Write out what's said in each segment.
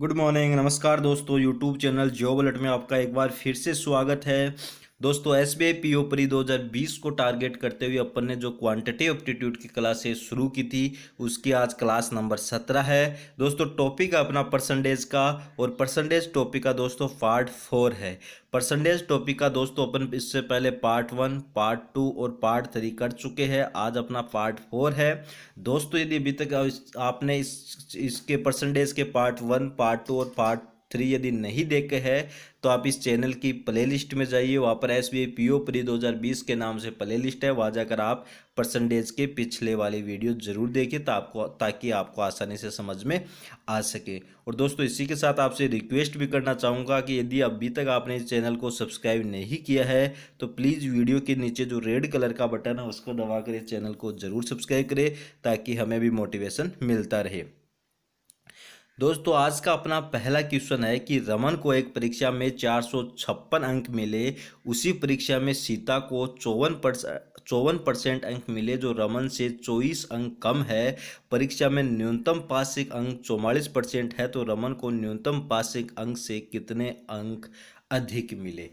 good morning नमस्कार दोस्तों YouTube channel job alert में आपका एक बार फिर से स्वागत है दोस्तों S B I P O pre दो हज़ार बीस को टारगेट करते हुए अपन ने जो क्वांटिटी एप्टीट्यूड की क्लासेस शुरू की थी उसकी आज क्लास नंबर सत्रह है दोस्तों टॉपिक अपना परसेंटेज का और परसेंटेज टॉपिक का दोस्तों पार्ट फोर है परसेंटेज टॉपिक का दोस्तों अपन इससे पहले पार्ट वन पार्ट टू और पार्ट थ्री कर चुके हैं आज अपना पार्ट फोर है दोस्तों यदि अभी तक आपने इस इसके परसेंटेज के पार्ट वन पार्ट टू और पार्ट थ्री यदि नहीं देखे है तो आप इस चैनल की प्लेलिस्ट में जाइए वहाँ पर S B I P O pre दो हज़ार बीस के नाम से प्लेलिस्ट है वहाँ जाकर आप परसेंटेज के पिछले वाली वीडियो ज़रूर देखिए तो आपको ताकि आपको आसानी से समझ में आ सके और दोस्तों इसी के साथ आपसे रिक्वेस्ट भी करना चाहूँगा कि यदि अभी तक आपने इस चैनल को सब्सक्राइब नहीं किया है तो प्लीज़ वीडियो के नीचे जो रेड कलर का बटन है उसको दबाकर इस चैनल को ज़रूर सब्सक्राइब करें ताकि हमें भी मोटिवेशन मिलता रहे दोस्तों आज का अपना पहला क्वेश्चन है कि रमन को एक परीक्षा में चार अंक मिले उसी परीक्षा में सीता को चौवन चौवन परसेंट अंक मिले जो रमन से चौबीस अंक कम है परीक्षा में न्यूनतम पासिक अंक चौवालीस परसेंट है तो रमन को न्यूनतम पासिक अंक से कितने अंक अधिक मिले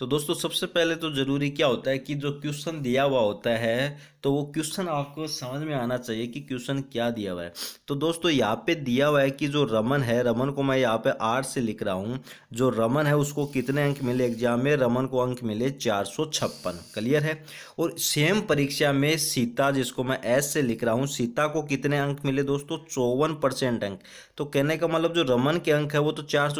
तो दोस्तों सबसे पहले तो ज़रूरी क्या होता है कि जो क्वेश्चन दिया हुआ होता है तो वो क्वेश्चन आपको समझ में आना चाहिए कि क्वेश्चन क्या दिया हुआ है तो दोस्तों यहाँ पे दिया हुआ है कि जो रमन है रमन को मैं यहाँ पे आर से लिख रहा हूँ जो रमन है उसको कितने अंक मिले एग्जाम में रमन को अंक मिले चार क्लियर है और सेम परीक्षा में सीता जिसको मैं एस से लिख रहा हूँ सीता को कितने अंक मिले दोस्तों चौवन अंक तो कहने का मतलब जो रमन के अंक है वो तो चार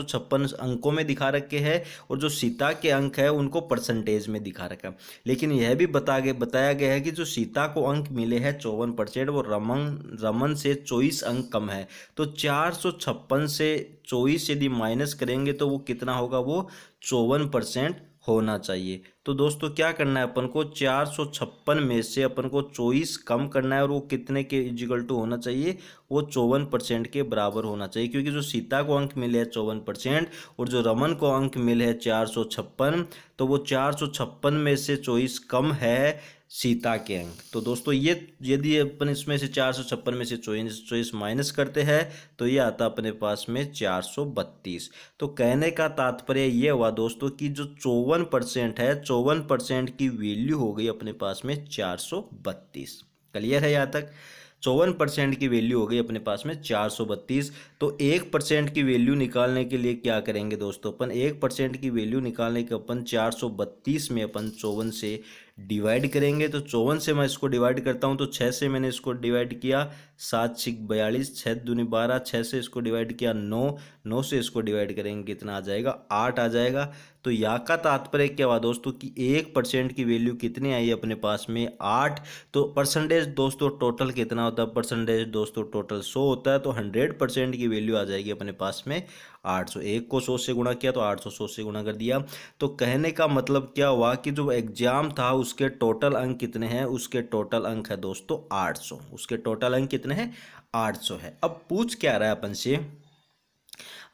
अंकों में दिखा रखे है और जो सीता के अंक है है उनको परसेंटेज में दिखा रखा है लेकिन यह भी बता गया बताया गया है कि जो सीता को अंक मिले हैं चौवन परसेंट वो रमन रमन से चौबीस अंक कम है तो चार सौ छप्पन से चौबीस यदि माइनस करेंगे तो वो कितना होगा वो चौवन परसेंट होना चाहिए तो दोस्तों क्या करना है अपन को चार सौ छप्पन में से अपन को चौबीस कम करना है और वो कितने के इजिकल टू होना चाहिए वो चौवन परसेंट के बराबर होना चाहिए क्योंकि जो सीता को अंक मिले है चौवन परसेंट और जो रमन को अंक मिले है चार सौ छप्पन तो वो चार सौ छप्पन में से चौबीस कम है सीता के अंक तो दोस्तों ये यदि अपन इसमें से चार सौ छप्पन में से चौबीस चौबीस माइनस करते हैं तो ये आता अपने पास में चार सौ बत्तीस तो कहने का तात्पर्य ये हुआ दोस्तों कि जो चौवन परसेंट है चौवन परसेंट की वैल्यू हो गई अपने पास में चार सौ बत्तीस क्लियर है यहाँ तक चौवन परसेंट की वैल्यू हो गई अपने पास में चार सौ बत्तीस तो एक परसेंट की वैल्यू निकालने के लिए क्या करेंगे दोस्तों अपन एक परसेंट की वैल्यू निकालने के अपन चार सौ बत्तीस में अपन चौवन से डिवाइड करेंगे तो चौवन से मैं इसको डिवाइड करता हूँ तो छः से मैंने इसको डिवाइड किया सात छिक बयालीस छः दूनी बारह छः से इसको डिवाइड किया नौ नौ से इसको डिवाइड करेंगे कितना आ जाएगा आठ आ जाएगा तो या का तात्पर्य क्या हुआ दोस्तों कि एक परसेंट की वैल्यू कितनी आई अपने पास में आठ तो परसेंटेज दोस्तों टोटल कितना होता है परसेंटेज दोस्तों टोटल सौ होता है तो हंड्रेड परसेंट की वैल्यू आ जाएगी अपने पास में 801 को सौ से गुणा किया तो 800 सौ से गुणा कर दिया तो कहने का मतलब क्या हुआ कि जो एग्जाम था उसके टोटल अंक कितने हैं उसके टोटल अंक है दोस्तों 800 उसके टोटल अंक कितने हैं 800 है अब पूछ क्या रहा है अपन से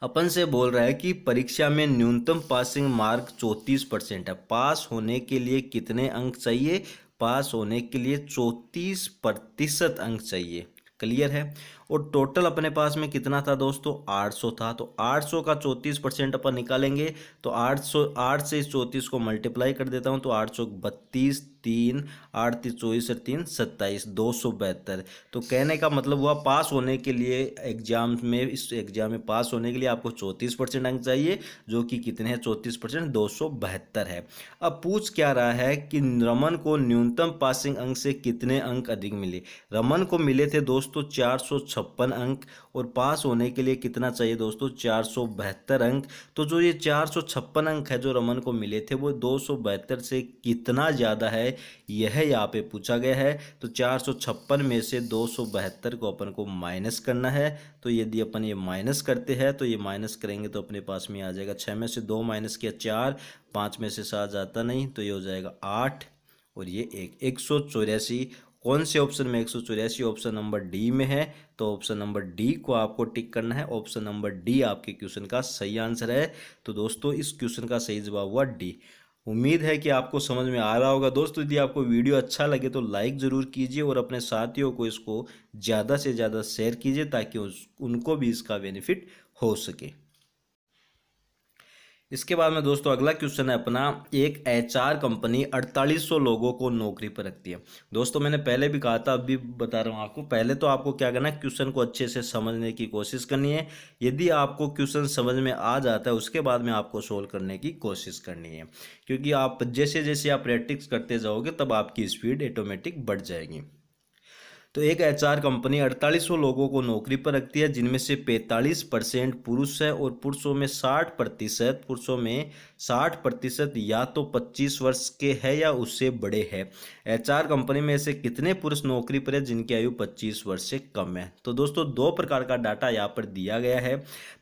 अपन से बोल रहा है कि परीक्षा में न्यूनतम पासिंग मार्क चौंतीस परसेंट है पास होने के लिए कितने अंक चाहिए पास होने के लिए चौंतीस प्रतिशत अंक चाहिए क्लियर है और टोटल अपने पास में कितना था दोस्तों 800 था तो 800 का चौंतीस परसेंट अपन निकालेंगे तो 800 8 से इस चौंतीस को मल्टीप्लाई कर देता हूँ तो आठ सौ बत्तीस तीन आठ तीस चौबीस और तीन सत्ताईस दो सौ बहत्तर तो कहने का मतलब हुआ पास होने के लिए एग्जाम में इस एग्जाम में पास होने के लिए आपको चौंतीस परसेंट अंक चाहिए जो कि कितने हैं चौंतीस परसेंट दो सौ बहत्तर है अब पूछ क्या रहा है कि रमन को न्यूनतम पासिंग अंक से कितने अंक अधिक मिले रमन को मिले थे दोस्तों चार सौ छप्पन अंक और पास होने के लिए कितना चाहिए दोस्तों चार सौ बहत्तर अंक तो जो ये चार सौ छप्पन अंक है जो रमन को मिले थे वो दो सौ बहत्तर से कितना ज़्यादा है यह यहाँ पे पूछा गया है तो चार सौ छप्पन में से दो सौ बहत्तर को अपन को माइनस करना है तो यदि अपन ये माइनस करते हैं तो ये माइनस करेंगे तो अपने पास में आ जाएगा छः में से दो माइनस किया चार पाँच में से सात जाता नहीं तो ये हो जाएगा आठ और ये एक एक सौ चौरासी कौन से ऑप्शन में एक ऑप्शन नंबर डी में है तो ऑप्शन नंबर डी को आपको टिक करना है ऑप्शन नंबर डी आपके क्वेश्चन का सही आंसर है तो दोस्तों इस क्वेश्चन का सही जवाब हुआ डी उम्मीद है कि आपको समझ में आ रहा होगा दोस्तों यदि आपको वीडियो अच्छा लगे तो लाइक ज़रूर कीजिए और अपने साथियों को इसको ज़्यादा से ज़्यादा शेयर कीजिए ताकि उनको भी इसका बेनिफिट हो सके इसके बाद में दोस्तों अगला क्वेश्चन है अपना एक एचआर कंपनी 4800 लोगों को नौकरी पर रखती है दोस्तों मैंने पहले भी कहा था अब भी बता रहा हूँ आपको पहले तो आपको क्या करना है क्वेश्चन को अच्छे से समझने की कोशिश करनी है यदि आपको क्वेश्चन समझ में आ जाता है उसके बाद में आपको सोल्व करने की कोशिश करनी है क्योंकि आप जैसे जैसे आप प्रैक्टिस करते जाओगे तब आपकी स्पीड ऑटोमेटिक बढ़ जाएगी तो एक एचआर कंपनी 4800 लोगों को नौकरी पर रखती है जिनमें से 45 परसेंट पुरुष है और पुरुषों में 60 प्रतिशत पुरुषों में 60 प्रतिशत या तो 25 वर्ष के है या उससे बड़े है एचआर कंपनी में ऐसे कितने पुरुष नौकरी पर है जिनकी आयु 25 वर्ष से कम है तो दोस्तों दो प्रकार का डाटा यहाँ पर दिया गया है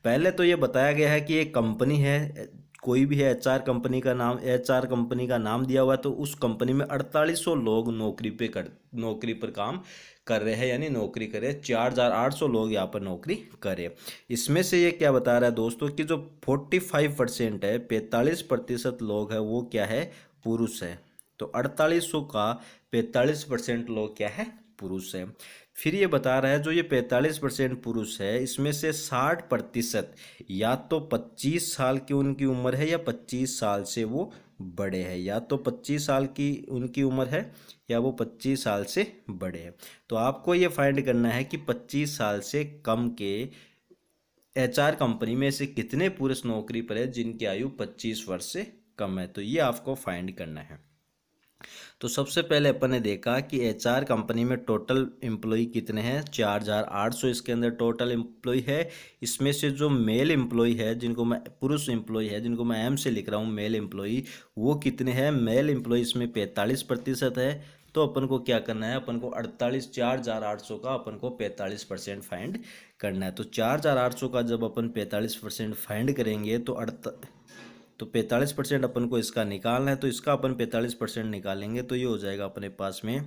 पहले तो ये बताया गया है कि एक कंपनी है कोई भी है एच कंपनी का नाम एच कंपनी का नाम दिया हुआ है तो उस कंपनी में 4800 लोग नौकरी पे कर नौकरी पर काम कर रहे हैं यानी नौकरी कर रहे हैं चार हज़ार आठ सौ लोग यहाँ पर नौकरी करे इसमें से ये क्या बता रहा है दोस्तों कि जो फोर्टी फाइव परसेंट है पैंतालीस प्रतिशत लोग हैं वो क्या है पुरुष है तो अड़तालीस सौ का पैंतालीस परसेंट लोग क्या है पुरुष है फिर ये बता रहा है जो ये पैंतालीस परसेंट पुरुष है इसमें से साठ प्रतिशत या तो पच्चीस साल की उनकी उम्र है या पच्चीस साल से वो बड़े हैं या तो 25 साल की उनकी उम्र है या वो 25 साल से बड़े हैं तो आपको ये फाइंड करना है कि 25 साल से कम के एचआर कंपनी में से कितने पुरुष नौकरी पर है जिनकी आयु 25 वर्ष से कम है तो ये आपको फाइंड करना है तो सबसे पहले अपन ने देखा कि एच कंपनी में टोटल एम्प्लॉय कितने हैं चार हज़ार आठ सौ इसके अंदर टोटल एम्प्लॉय है इसमें से जो मेल एम्प्लॉय है जिनको मैं पुरुष एम्प्लॉय है जिनको मैं एम से लिख रहा हूँ मेल एम्प्लॉय वो कितने हैं मेल एम्प्लॉय इसमें पैंतालीस प्रतिशत है तो अपन को क्या करना है अपन को अड़तालीस चार हज़ार आठ सौ का अपन को पैंतालीस परसेंट फाइंड करना है तो चार हज़ार आठ सौ का जब अपन पैंतालीस परसेंट फाइंड करेंगे तो अड़ता तो 45 परसेंट अपन को इसका निकालना है तो इसका अपन 45 परसेंट निकालेंगे तो ये हो जाएगा अपने पास में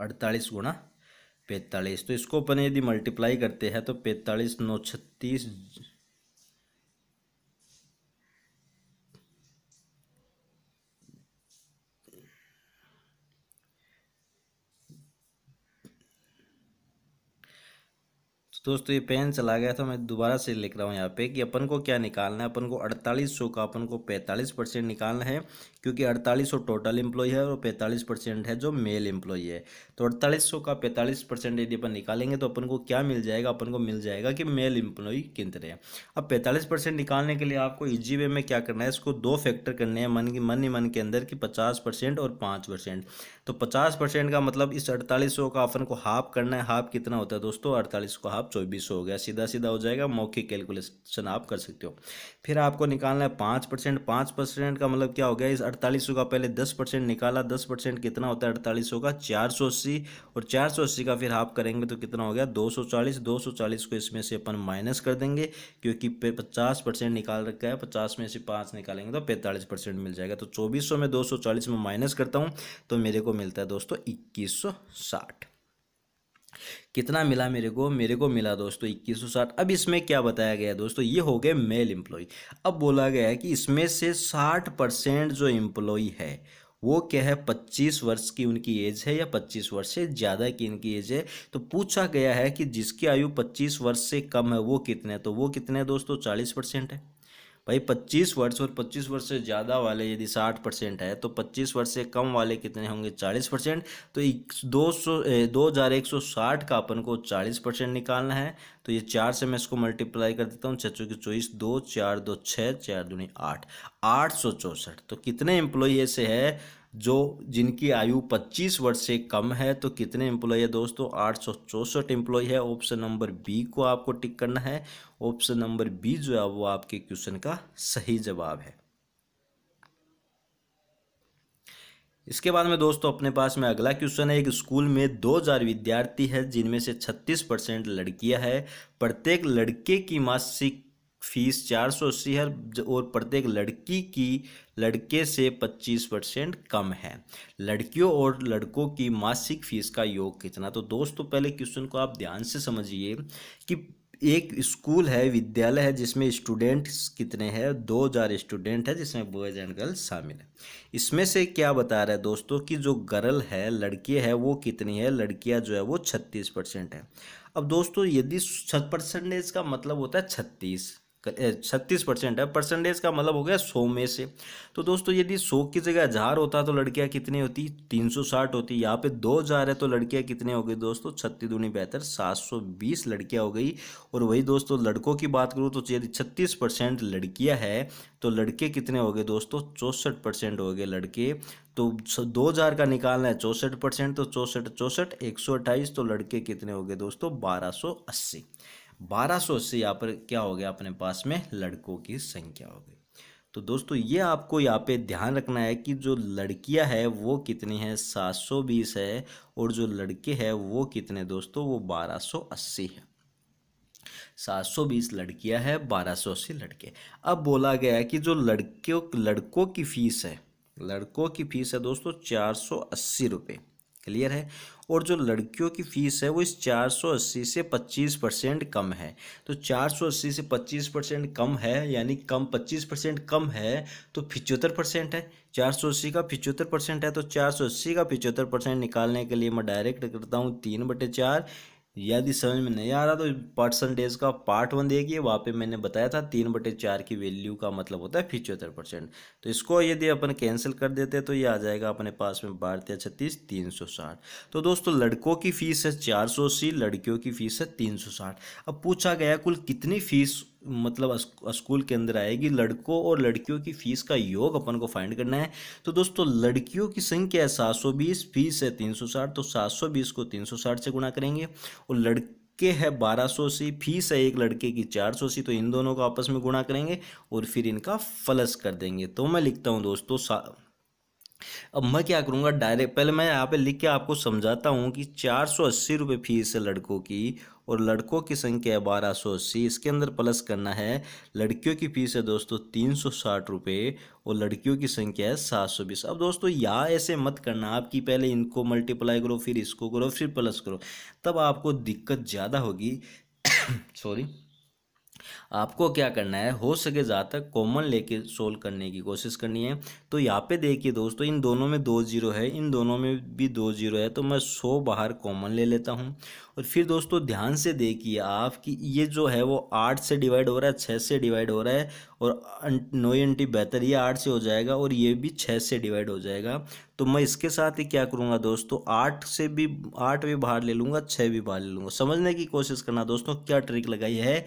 अड़तालीस गुणा पैंतालीस तो इसको अपन यदि मल्टीप्लाई करते हैं तो पैंतालीस नौ छत्तीस तो दोस्तों ये पेन चला गया था मैं दोबारा से लिख रहा हूँ यहाँ पे कि अपन को क्या निकालना है अपन को अड़तालीस सौ का अपन को पैंतालीस परसेंट निकालना है क्योंकि अड़तालीस सौ टोटल एम्प्लॉय है और पैंतालीस परसेंट है जो मेल एम्प्लॉय है तो अड़तालीस सौ का पैंतालीस परसेंट यदि अपन निकालेंगे तो अपन को क्या मिल जाएगा अपन को मिल जाएगा कि मेल एम्प्लॉय कितने हैं अब पैंतालीस परसेंट निकालने के लिए आपको इजी वे में क्या करना है इसको दो फैक्टर करने हैं मन की मन ही मन के अंदर कि पचास परसेंट और पाँच परसेंट तो पचास परसेंट का मतलब इस अड़तालीस सौ का अपन को हाफ करना है हाफ कितना होता है दोस्तों अड़तालीस को हाफ चौबीस हो गया सीधा सीधा हो जाएगा मौखिक कैलकुलेशन आप कर सकते हो फिर आपको निकालना है पाँच परसेंट पाँच परसेंट का मतलब क्या हो गया इस अड़तालीस का पहले दस परसेंट निकाला दस परसेंट कितना होता है अड़तालीस का चार सौ अस्सी और चार सौ अस्सी का फिर हाफ करेंगे तो कितना हो गया दो सौ चालीस दो सौ चालीस को इसमें से अपन माइनस कर देंगे क्योंकि पचास परसेंट निकाल रखा है पचास में से पाँच निकालेंगे तो पैंतालीस परसेंट मिल जाएगा तो चौबीस सौ में दो सौ चालीस में माइनस करता हूँ तो मेरे को मिलता है दोस्तों इक्कीस सौ साठ कितना मिला मेरे को मेरे को मिला दोस्तों इक्कीस सौ साठ अब इसमें क्या बताया गया दोस्तों ये हो गए मेल एम्प्लॉय अब बोला गया है कि इसमें से साठ परसेंट जो एम्प्लॉय है वो क्या है पच्चीस वर्ष की उनकी एज है या पच्चीस वर्ष से ज़्यादा की इनकी एज है तो पूछा गया है कि जिसकी आयु पच्चीस वर्ष से कम है वो कितने तो वो कितने दोस्तों चालीस परसेंट है भाई 25 वर्ष और 25 वर्ष से ज़्यादा वाले यदि 60 परसेंट है तो 25 वर्ष से कम वाले कितने होंगे 40 परसेंट तो दो सौ दो हज़ार एक सौ साठ का अपन को 40 परसेंट निकालना है तो ये चार से मैं इसको मल्टीप्लाई कर देता हूँ छः चौकी चौबीस दो चार दो छः चार दूनी आठ आठ सौ चौंसठ तो कितने एम्प्लॉय ऐसे है जो जिनकी आयु 25 वर्ष से कम है तो कितने एम्प्लॉय है दोस्तों आठ सौ चौसठ एम्प्लॉय है ऑप्शन नंबर बी को आपको टिक करना है ऑप्शन नंबर बी जो है वो आपके क्वेश्चन का सही जवाब है इसके बाद में दोस्तों अपने पास में अगला क्वेश्चन है एक स्कूल में 2000 विद्यार्थी है जिनमें से 36 परसेंट लड़कियां हैं प्रत्येक लड़के की मासिक फीस चार सौ अस्सी है और प्रत्येक लड़की की लड़के से पच्चीस परसेंट कम है लड़कियों और लड़कों की मासिक फीस का योग कितना तो दोस्तों पहले क्वेश्चन को आप ध्यान से समझिए कि एक स्कूल है विद्यालय है जिसमें स्टूडेंट्स कितने हैं दो हज़ार स्टूडेंट है जिसमें बॉयज एंड गर्ल्स शामिल है इसमें से क्या बता रहा है दोस्तों कि जो गर्ल है लड़की है वो कितनी है लड़कियां जो है वो छत्तीस परसेंट है अब दोस्तों यदि छत परसेंटेज का मतलब होता है छत्तीस छत्तीस परसेंट है परसेंटेज का मतलब हो गया सौ में से तो दोस्तों यदि सौ की जगह हजार होता तो लड़कियां कितनी होती तीन सौ साठ होती यहाँ पे दो हजार है तो लड़कियां कितने हो गई दोस्तों छत्तीस दुनी बेहतर सात सौ बीस लड़कियां हो गई और वही दोस्तों लड़कों की बात करूँ तो यदि छत्तीस परसेंट लड़कियाँ है तो लड़के कितने हो गए दोस्तों चौंसठ परसेंट हो गए लड़के तो दो हज़ार का निकालना है चौंसठ परसेंट तो चौंसठ चौंसठ एक सौ अट्ठाईस तो लड़के कितने हो गए दोस्तों बारह सौ अस्सी 1200 से यहाँ पर क्या हो गया अपने पास में लड़कों की संख्या हो गई तो दोस्तों ये आपको यहाँ पे ध्यान रखना है कि जो लड़कियाँ है वो कितनी है 720 है और जो लड़के हैं वो कितने दोस्तों वो 1280 है 720 लड़कियां है अस्सी लड़के अब बोला गया है कि जो लड़कियों लड़कों की फ़ीस है लड़कों की फ़ीस है दोस्तों चार सौ अस्सी रुपये क्लियर है और जो लड़कियों की फ़ीस है वो इस 480 से 25 परसेंट कम है तो 480 से 25 परसेंट कम है यानी कम 25 परसेंट कम है तो पिचहत्तर परसेंट है 480 का पिचहत्तर परसेंट है तो 480 का पिचहत्तर परसेंट निकालने के लिए मैं डायरेक्ट करता हूँ तीन बटे चार यदि समझ में नहीं आ रहा तो परसेंटेज का पार्ट वन देखिए वहाँ पे मैंने बताया था तीन बटे चार की वैल्यू का मतलब होता है पिचहत्तर परसेंट तो इसको यदि अपन कैंसिल कर देते तो ये आ जाएगा अपने पास में भारतीय छत्तीस तीन सौ साठ तो दोस्तों लड़कों की फीस है चार सौ अस्सी लड़कियों की फीस है तीन सौ साठ अब पूछा गया कुल कितनी फीस मतलब स्कूल के अंदर आएगी लड़कों और लड़कियों की फ़ीस का योग अपन को फाइंड करना है तो दोस्तों लड़कियों की संख्या है सात सौ बीस फीस है तीन सौ साठ तो सात सौ बीस को तीन सौ साठ से गुणा करेंगे और लड़के है बारह सौ सी फीस है एक लड़के की सौ सी तो इन दोनों को आपस में गुणा करेंगे और फिर इनका फलस कर देंगे तो मैं लिखता हूँ दोस्तों अब मैं क्या करूँगा डायरेक्ट पहले मैं यहाँ पे लिख के आपको समझाता हूँ कि चार सौ अस्सी रुपये फीस है लड़कों की और लड़कों की संख्या है बारह सौ अस्सी इसके अंदर प्लस करना है लड़कियों की फीस है दोस्तों तीन सौ साठ रुपये और लड़कियों की संख्या है सात सौ बीस अब दोस्तों यहाँ ऐसे मत करना आपकी पहले इनको मल्टीप्लाई करो फिर इसको करो फिर प्लस करो तब आपको दिक्कत ज़्यादा होगी सॉरी आपको क्या करना है हो सके ज़्यादा तक कॉमन लेके सोल्व करने की कोशिश करनी है तो यहाँ पे देखिए दोस्तों इन दोनों में दो जीरो है इन दोनों में भी दो जीरो है तो मैं सौ बाहर कॉमन ले लेता हूँ और फिर दोस्तों ध्यान से देखिए आप कि ये जो है वो आठ से डिवाइड हो रहा है छः से डिवाइड हो रहा है और अं, नो एंटी बेहतर ये आठ से हो जाएगा और ये भी छः से डिवाइड हो जाएगा तो मैं इसके साथ ही क्या करूँगा दोस्तों आठ से भी आठ भी बाहर ले लूँगा छः भी बाहर ले लूँगा समझने की कोशिश करना दोस्तों क्या ट्रिक लगाई है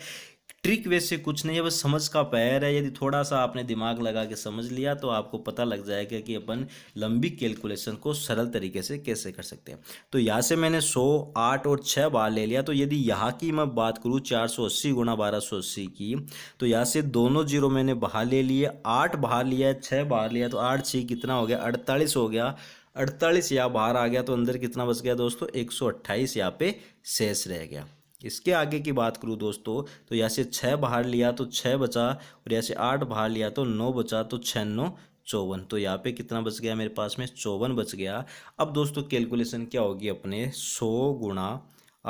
ट्रिक वैसे कुछ नहीं है बस समझ का पैर है यदि थोड़ा सा आपने दिमाग लगा के समझ लिया तो आपको पता लग जाएगा कि अपन लंबी कैलकुलेशन को सरल तरीके से कैसे कर सकते हैं तो यहाँ से मैंने सौ आठ और छः बार ले लिया तो यदि यहाँ की मैं बात करूँ चार सौ अस्सी गुणा बारह सौ अस्सी की तो यहाँ से दोनों जीरो मैंने बाहर ले लिए आठ बाहर लिया छः बाहर लिया तो आठ छः कितना हो गया अड़तालीस हो गया अड़तालीस यहाँ बाहर आ गया तो अंदर कितना बच गया दोस्तों एक सौ अट्ठाईस यहाँ पे शेष रह गया इसके आगे की बात करूँ दोस्तों तो यहाँ से छः बाहर लिया तो छः बचा और यहाँ से आठ बाहर लिया तो नौ बचा तो छः नौ चौवन तो यहाँ पे कितना बच गया मेरे पास में चौवन बच गया अब दोस्तों कैलकुलेशन क्या होगी अपने सौ गुणा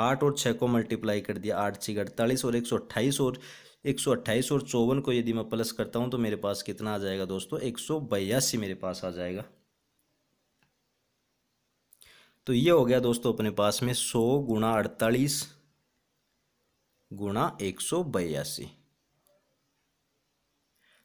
आठ और छः को मल्टीप्लाई कर दिया आठ छः अड़तालीस और एक सौ अट्ठाईस और एक सौ अट्ठाईस और चौवन को यदि मैं प्लस करता हूँ तो मेरे पास कितना आ जाएगा दोस्तों एक सौ बयासी मेरे पास आ जाएगा तो ये हो गया दोस्तों अपने पास में सौ गुणा अड़तालीस गुणा एक सौ बयासी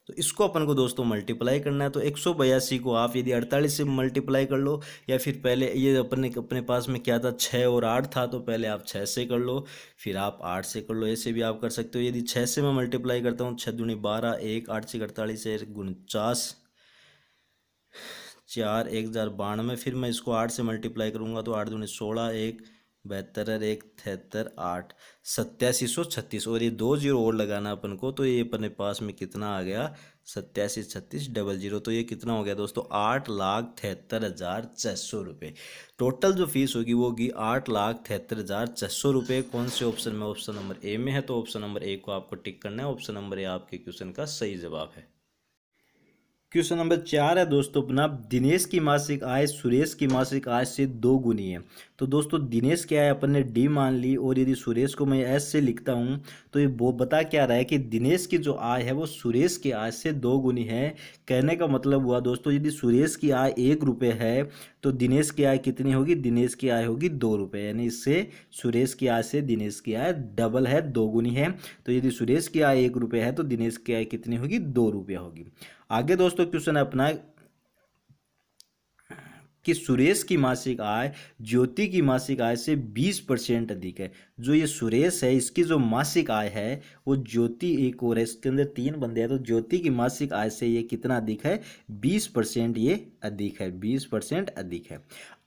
तो इसको अपन को दोस्तों मल्टीप्लाई करना है तो एक सौ बयासी को आप यदि अड़तालीस से मल्टीप्लाई कर लो या फिर पहले ये अपने अपने पास में क्या था छः और आठ था तो पहले आप छः से कर लो फिर आप आठ से कर लो ऐसे भी आप कर सकते हो यदि छः से मैं मल्टीप्लाई करता हूँ छः दूनी बारह एक आठ से अड़तालीस एक उनचास चार एक हज़ार बानवे फिर मैं इसको आठ से मल्टीप्लाई करूँगा तो आठ दूनी सोलह एक बहत्तर एक तिहत्तर आठ सत्यासी सौ छत्तीस और ये दो जीरो और लगाना अपन को तो ये अपने पास में कितना आ गया सत्यासी छत्तीस डबल जीरो तो ये कितना हो गया दोस्तों आठ लाख तिहत्तर हज़ार छः सौ रुपये टोटल जो फीस होगी वो होगी आठ लाख तिहत्तर हज़ार छः सौ रुपये कौन से ऑप्शन में ऑप्शन नंबर ए में है तो ऑप्शन नंबर ए को आपको टिक करना है ऑप्शन नंबर ए आपके क्वेश्चन का सही जवाब है क्वेश्चन नंबर चार है दोस्तों अपना दिनेश की मासिक आय सुरेश की मासिक आय से दो गुनी है तो दोस्तों दिनेश क्या है अपन ने डी मान ली और यदि सुरेश को मैं एस से लिखता हूँ तो ये वो बता क्या रहा है कि दिनेश की जो आय है वो सुरेश की आय से दो गुनी है कहने का मतलब हुआ दोस्तों यदि सुरेश की आय एक रुपये है तो दिनेश की आय कितनी होगी दिनेश की आय होगी दो रुपये यानी इससे सुरेश की आय से दिनेश की आय डबल है दो गुनी है तो यदि सुरेश की आय एक रुपये है तो दिनेश की आय कितनी होगी दो रुपये होगी आगे दोस्तों क्वेश्चन है अपना कि सुरेश की मासिक आय ज्योति की मासिक आय से 20 परसेंट अधिक है जो ये सुरेश है इसकी जो मासिक आय है वो ज्योति एक और है इसके अंदर तीन बंदे हैं तो ज्योति की मासिक आय से ये कितना अधिक है 20 परसेंट ये अधिक है बीस परसेंट अधिक है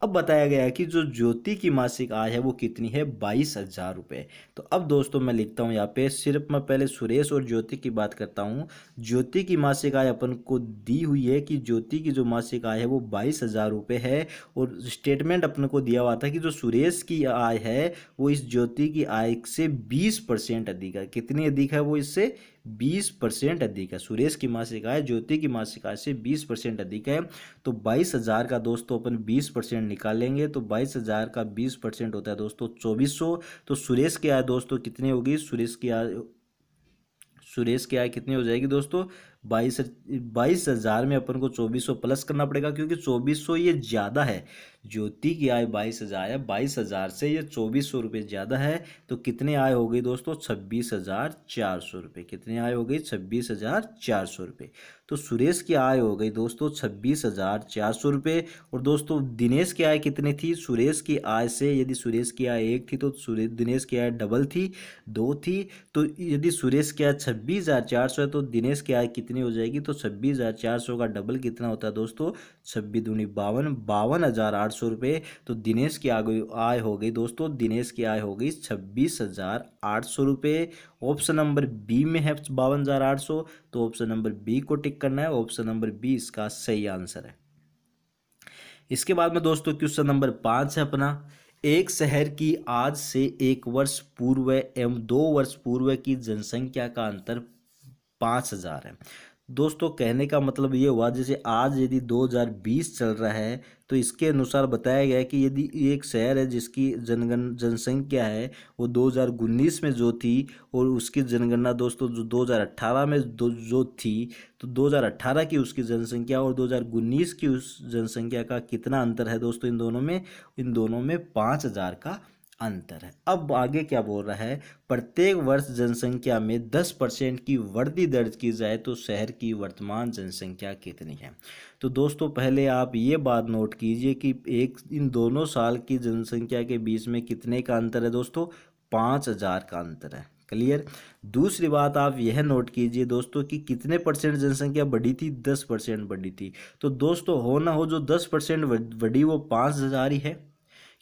अब बताया गया है कि जो ज्योति की मासिक आय है वो कितनी है बाईस हज़ार रुपये तो अब दोस्तों मैं लिखता हूँ यहाँ पे सिर्फ मैं पहले सुरेश और ज्योति की बात करता हूँ ज्योति की मासिक आय अपन को दी हुई है कि ज्योति की जो मासिक आय है वो बाईस हज़ार रुपये है और स्टेटमेंट अपन को दिया हुआ था कि जो सुरेश की आय है वो इस ज्योति की आय से बीस परसेंट अधिक है कितनी अधिक है वो इससे बीस परसेंट अधिक है सुरेश की मासिक आय ज्योति की मासिक आय से बीस परसेंट अधिक है तो बाईस हजार का दोस्तों अपन बीस परसेंट निकालेंगे तो बाईस हजार का बीस परसेंट होता है दोस्तों चौबीस सौ तो सुरेश की आय दोस्तों कितनी होगी सुरेश की आय सुरेश की आय कितनी हो जाएगी दोस्तों बाईस बाईस हज़ार में अपन को चौबीस सौ प्लस करना पड़ेगा क्योंकि चौबीस सौ ये ज़्यादा है ज्योति की आय बाईस हज़ार है बाईस हज़ार से ये चौबीस सौ रुपये ज़्यादा है तो कितने आय हो गई दोस्तों छब्बीस हज़ार चार सौ रुपये कितने आय हो गई छब्बीस हज़ार चार सौ रुपये तो सुरेश की आय हो गई दोस्तों छब्बीस हज़ार चार सौ रुपये और दोस्तों दिनेश की आय कितनी थी सुरेश की आय से यदि सुरेश की आय एक थी तो सुरेश दिनेश की आय डबल थी दो थी तो यदि सुरेश की आय छब्बीस हज़ार चार सौ है तो दिनेश की आय कितनी हो जाएगी तो छब्बीस हज़ार चार सौ का डबल कितना होता है दोस्तों छब्बीस दूनी बावन बावन हज़ार आठ आठ सौ रुपये तो दिनेश की आ गई आय हो गई दोस्तों दिनेश की आय हो गई छब्बीस हज़ार आठ सौ रुपये ऑप्शन नंबर बी में है बावन हज़ार आठ सौ तो ऑप्शन नंबर बी को टिक करना है ऑप्शन नंबर बी इसका सही आंसर है इसके बाद में दोस्तों क्वेश्चन नंबर पाँच है अपना एक शहर की आज से एक वर्ष पूर्व एवं दो वर्ष पूर्व की जनसंख्या का अंतर पाँच हज़ार है दोस्तों कहने का मतलब ये हुआ जैसे आज यदि 2020 चल रहा है तो इसके अनुसार बताया गया है कि यदि एक शहर है जिसकी जनगण जनसंख्या है वो 2019 में जो थी और उसकी जनगणना दोस्तों जो 2018 में दो जो थी तो 2018 की उसकी जनसंख्या और 2019 की उस जनसंख्या का कितना अंतर है दोस्तों इन दोनों में इन दोनों में पाँच हज़ार का अंतर है अब आगे क्या बोल रहा है प्रत्येक वर्ष जनसंख्या में दस परसेंट की वृद्धि दर्ज की जाए तो शहर की वर्तमान जनसंख्या कितनी है तो दोस्तों पहले आप ये बात नोट कीजिए कि एक इन दोनों साल की जनसंख्या के बीच में कितने का अंतर है दोस्तों पाँच हज़ार का अंतर है क्लियर दूसरी बात आप यह नोट कीजिए दोस्तों कि कितने परसेंट जनसंख्या बढ़ी थी दस परसेंट बढ़ी थी तो दोस्तों हो ना हो जो दस परसेंट बढ़ी वो पाँच हज़ार ही है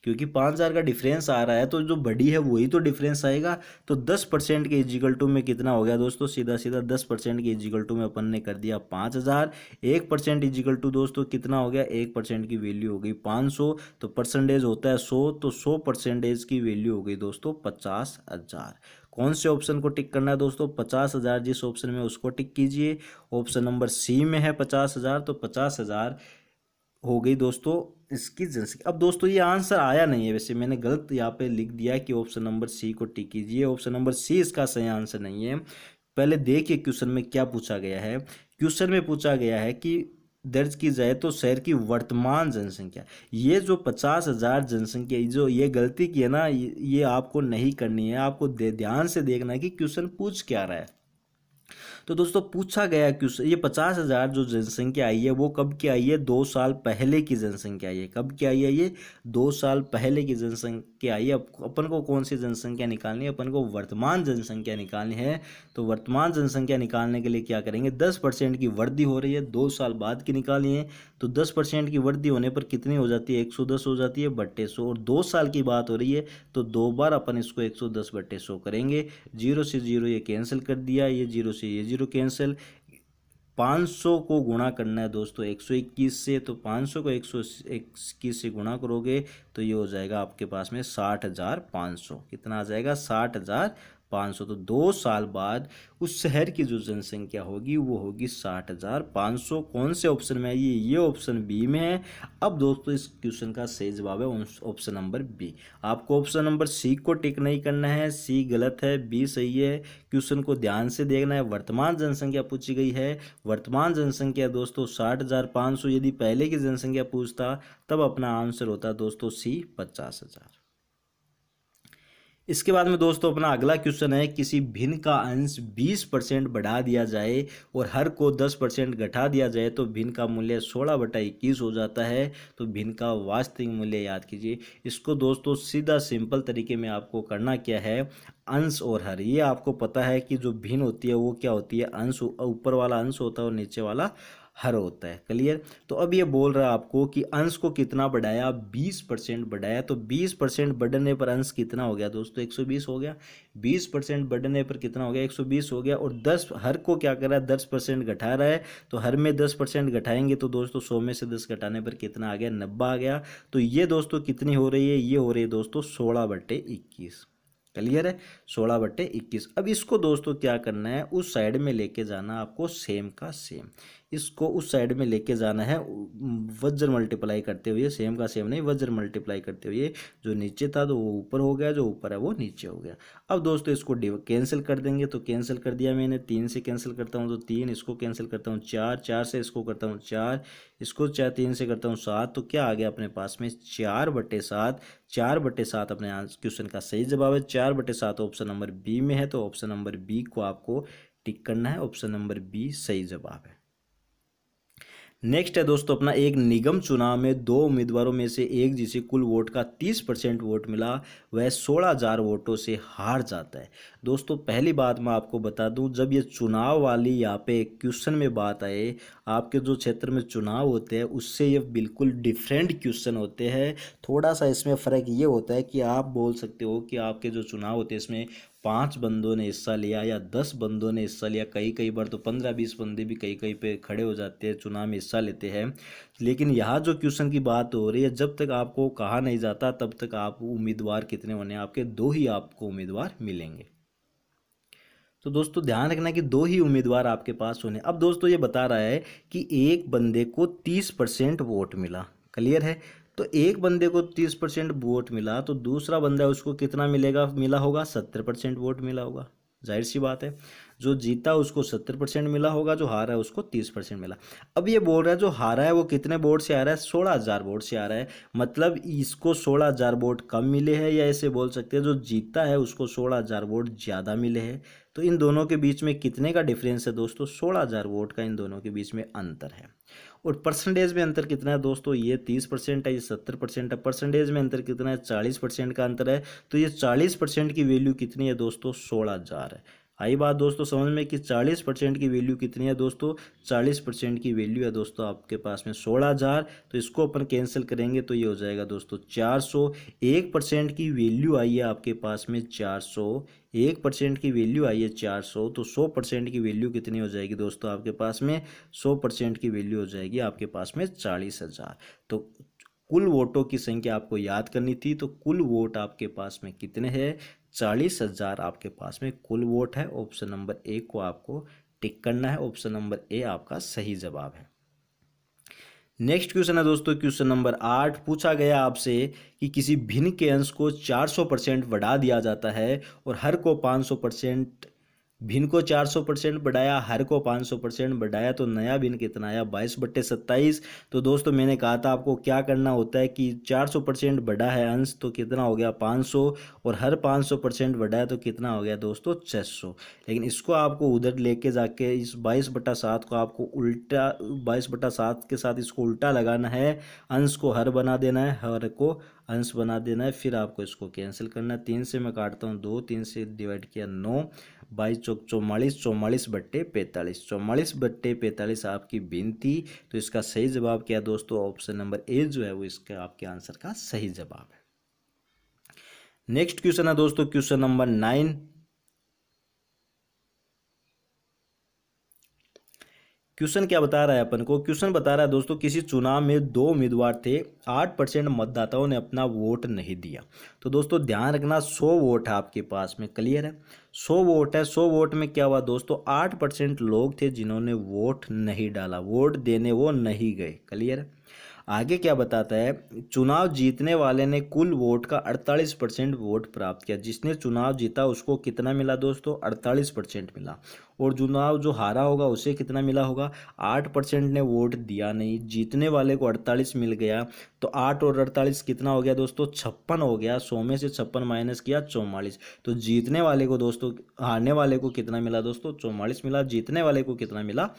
क्योंकि पाँच हज़ार का डिफरेंस आ रहा है तो जो बड़ी है वही तो डिफरेंस आएगा तो दस परसेंट के इजिकल टू में कितना हो गया दोस्तों सीधा सीधा दस परसेंट के इजिकल टू में अपन ने कर दिया पाँच हज़ार एक परसेंट इजिकल टू दोस्तों कितना हो गया एक परसेंट की वैल्यू हो गई पाँच सौ तो परसेंटेज होता है सौ तो सौ परसेंटेज की वैल्यू हो गई दोस्तों पचास हज़ार कौन से ऑप्शन को टिक करना है दोस्तों पचास हज़ार जिस ऑप्शन में उसको टिक कीजिए ऑप्शन नंबर सी में है पचास हज़ार तो पचास हज़ार हो गई दोस्तों इसकी जनसंख्या अब दोस्तों ये आंसर आया नहीं है वैसे मैंने गलत यहाँ पे लिख दिया है कि ऑप्शन नंबर सी को टिक कीजिए ऑप्शन नंबर सी इसका सही आंसर नहीं है पहले देखिए क्वेश्चन में क्या पूछा गया है क्वेश्चन में पूछा गया है कि दर्ज की जाए तो शहर की वर्तमान जनसंख्या ये जो पचास हज़ार जनसंख्या जो ये गलती की है ना ये आपको नहीं करनी है आपको ध्यान से देखना है कि क्वेश्चन पूछ क्या रहा है तो दोस्तों पूछा गया कि ये पचास हज़ार जो जनसंख्या आई है वो कब की आई है दो साल पहले की जनसंख्या आई है कब की आई है ये दो साल पहले की जनसंख्या क्या ये अपन को कौन सी जनसंख्या निकालनी है अपन को वर्तमान जनसंख्या निकालनी है तो वर्तमान जनसंख्या निकालने के लिए क्या करेंगे दस परसेंट की वृद्धि हो रही है दो साल बाद की निकालनी है तो दस परसेंट की वृद्धि होने पर कितनी हो जाती है एक सौ दस हो जाती है बट्टे सौ और दो साल की बात हो रही है तो दो बार अपन इसको एक सौ दस बट्टे सौ करेंगे जीरो से जीरो ये कैंसिल कर दिया ये जीरो से ये जीरो कैंसिल 500 को गुणा करना है दोस्तों 121 से तो 500 को 121 से गुणा करोगे तो ये हो जाएगा आपके पास में साठ हज़ार पाँच सौ कितना आ जाएगा साठ हज़ार पाँच सौ तो दो साल बाद उस शहर की जो जनसंख्या होगी वो होगी साठ हज़ार पाँच सौ कौन से ऑप्शन में आइए ये ये ऑप्शन बी में है अब दोस्तों इस क्वेश्चन का सही जवाब है ऑप्शन नंबर बी आपको ऑप्शन नंबर सी को टिक नहीं करना है सी गलत है बी सही है क्वेश्चन को ध्यान से देखना है वर्तमान जनसंख्या पूछी गई है वर्तमान जनसंख्या दोस्तों साठ हज़ार पाँच सौ यदि पहले की जनसंख्या पूछता तब अपना आंसर होता दोस्तों सी पचास हज़ार इसके बाद में दोस्तों अपना अगला क्वेश्चन है किसी भिन्न का अंश 20 परसेंट बढ़ा दिया जाए और हर को 10 परसेंट घटा दिया जाए तो भिन्न का मूल्य 16 बटा इक्कीस हो जाता है तो भिन्न का वास्तविक मूल्य याद कीजिए इसको दोस्तों सीधा सिंपल तरीके में आपको करना क्या है अंश और हर ये आपको पता है कि जो भिन्न होती है वो क्या होती है अंश ऊपर वाला अंश होता है और नीचे वाला हर होता है क्लियर तो अब ये बोल रहा है आपको कि अंश को कितना बढ़ाया 20 परसेंट बढ़ाया तो 20 परसेंट बढ़ने पर अंश कितना हो गया दोस्तों 120 हो गया 20 परसेंट बढ़ने पर कितना हो गया 120 हो गया और 10 हर को क्या कर रहा है 10 परसेंट घटा रहा है तो हर में 10 परसेंट घटाएंगे तो दोस्तों सौ में से दस घटाने पर कितना आ गया नब्बे आ गया तो ये दोस्तों कितनी हो रही है ये हो रही है दोस्तों सोलह बट्टे इक्कीस क्लियर है सोलह बट्टे इक्कीस अब इसको दोस्तों क्या करना है उस साइड में लेके जाना आपको सेम का सेम इसको उस साइड में लेके जाना है वज्र मल्टीप्लाई करते हुए सेम का सेम नहीं वज्र मल्टीप्लाई करते हुए जो नीचे था तो वो ऊपर हो गया जो ऊपर है वो नीचे हो गया अब दोस्तों इसको कैंसिल कर देंगे तो कैंसिल कर दिया मैंने तीन से कैंसिल करता हूँ तो तीन इसको कैंसिल करता हूँ चार चार से इसको करता हूँ चार इसको चार तीन से करता हूँ सात तो क्या आ गया अपने पास में चार बटे सात चार बटे सात अपने क्वेश्चन का सही जवाब है चार बटे सात ऑप्शन नंबर बी में है तो ऑप्शन नंबर बी को आपको टिक करना है ऑप्शन नंबर बी सही जवाब है नेक्स्ट है दोस्तों अपना एक निगम चुनाव में दो उम्मीदवारों में से एक जिसे कुल वोट का 30 परसेंट वोट मिला वह सोलह हजार वोटों से हार जाता है दोस्तों पहली बात मैं आपको बता दूं जब ये चुनाव वाली यहाँ पे क्वेश्चन में बात आए आपके जो क्षेत्र में चुनाव होते हैं उससे ये बिल्कुल डिफरेंट क्वेश्चन होते हैं थोड़ा सा इसमें फ़र्क ये होता है कि आप बोल सकते हो कि आपके जो चुनाव होते हैं इसमें पाँच बंदों ने हिस्सा लिया या दस बंदों ने हिस्सा लिया कई कई बार तो पंद्रह बीस बंदे भी कई कई पे खड़े हो जाते हैं चुनाव में हिस्सा लेते हैं लेकिन यहाँ जो क्वेश्चन की बात हो रही है जब तक आपको कहा नहीं जाता तब तक आप उम्मीदवार कितने होने आपके दो ही आपको उम्मीदवार मिलेंगे तो दोस्तों ध्यान रखना कि दो ही उम्मीदवार आपके पास होने अब दोस्तों ये बता रहा है कि एक बंदे को तीस परसेंट वोट मिला क्लियर है तो एक बंदे को तीस परसेंट वोट मिला तो दूसरा बंदा उसको कितना मिलेगा मिला होगा सत्तर परसेंट वोट मिला होगा जाहिर सी बात है जो जीता उसको सत्तर परसेंट मिला होगा जो हारा है उसको तीस परसेंट मिला अब ये बोल रहा है जो हारा है वो कितने बोर्ड से आ रहा है सोलह हज़ार बोर्ड से आ रहा है मतलब इसको सोलह हज़ार वोट कम मिले हैं या ऐसे बोल सकते हैं जो जीता है उसको सोलह हज़ार वोट ज़्यादा मिले हैं तो इन दोनों के बीच में कितने का डिफरेंस है दोस्तों सोलह हज़ार वोट का इन दोनों के बीच में अंतर है और परसेंटेज में अंतर कितना है दोस्तों ये तीस परसेंट है ये सत्तर परसेंट है परसेंटेज में अंतर कितना है चालीस परसेंट का अंतर है तो ये चालीस परसेंट की वैल्यू कितनी है दोस्तों सोलह हज़ार है आई बात दोस्तों समझ में कि चालीस परसेंट की वैल्यू कितनी है दोस्तों चालीस परसेंट की वैल्यू है दोस्तों आपके पास में सोलह हज़ार तो इसको अपन कैंसिल करेंगे तो ये हो जाएगा दोस्तों चार सौ एक परसेंट की वैल्यू आई है आपके पास में चार सौ एक परसेंट की वैल्यू आई है चार सौ तो सौ परसेंट की वैल्यू कितनी हो जाएगी दोस्तों आपके पास में सौ परसेंट की वैल्यू हो जाएगी आपके पास में चालीस हज़ार तो कुल वोटों की संख्या आपको याद करनी थी तो कुल वोट आपके पास में कितने हैं चालीस हज़ार आपके पास में कुल वोट है ऑप्शन नंबर ए को आपको टिक करना है ऑप्शन नंबर ए आपका सही जवाब है नेक्स्ट क्वेश्चन है दोस्तों क्वेश्चन नंबर आठ पूछा गया आपसे कि किसी भिन्न के अंश को 400 परसेंट बढ़ा दिया जाता है और हर को 500 परसेंट भिन को 400 परसेंट बढ़ाया हर को 500 परसेंट बढ़ाया तो नया भिन कितना आया बाईस बट्टे सत्ताईस तो दोस्तों मैंने कहा था आपको क्या करना होता है कि 400 परसेंट बढ़ा है अंश तो कितना हो गया 500 और हर 500 परसेंट बढ़ाया तो कितना हो गया दोस्तों 600 लेकिन इसको आपको उधर लेके जाके इस बाईस बट्टा सात को आपको उल्टा बाईस बट्टा सात के साथ इसको उल्टा लगाना है अंश को हर बना देना है हर को अंश बना देना है फिर आपको इसको कैंसिल करना है तीन से मैं काटता हूँ दो तीन से डिवाइड किया नौ बाईस चौक चौवालीस चौवालीस बट्टे पैंतालीस चौवालीस बट्टे पैंतालीस आपकी बिनती तो इसका सही जवाब क्या दोस्तों ऑप्शन नंबर ए जो है वो इसका आपके आंसर का सही जवाब है नेक्स्ट क्वेश्चन है दोस्तों क्वेश्चन नंबर नाइन क्वेश्चन क्या बता रहा है अपन को क्वेश्चन बता रहा है दोस्तों किसी चुनाव में दो उम्मीदवार थे आठ परसेंट मतदाताओं ने अपना वोट नहीं दिया तो दोस्तों ध्यान रखना सौ वोट है आपके पास में क्लियर है सौ वोट है सौ वोट में क्या हुआ दोस्तों आठ परसेंट लोग थे जिन्होंने वोट नहीं डाला वोट देने वो नहीं गए क्लियर है आगे क्या बताता है चुनाव जीतने वाले ने कुल वोट का 48 परसेंट वोट प्राप्त किया जिसने चुनाव जीता उसको कितना मिला दोस्तों 48 परसेंट मिला और चुनाव जो हारा होगा उसे कितना मिला होगा 8 परसेंट ने वोट दिया नहीं जीतने वाले को 48 मिल गया तो 8 और 48 कितना हो गया दोस्तों छप्पन हो गया सौ में से छप्पन माइनस किया चौवालीस तो जीतने वाले को दोस्तों हारने वाले को कितना मिला दोस्तों चौवालीस मिला जीतने वाले को कितना मिला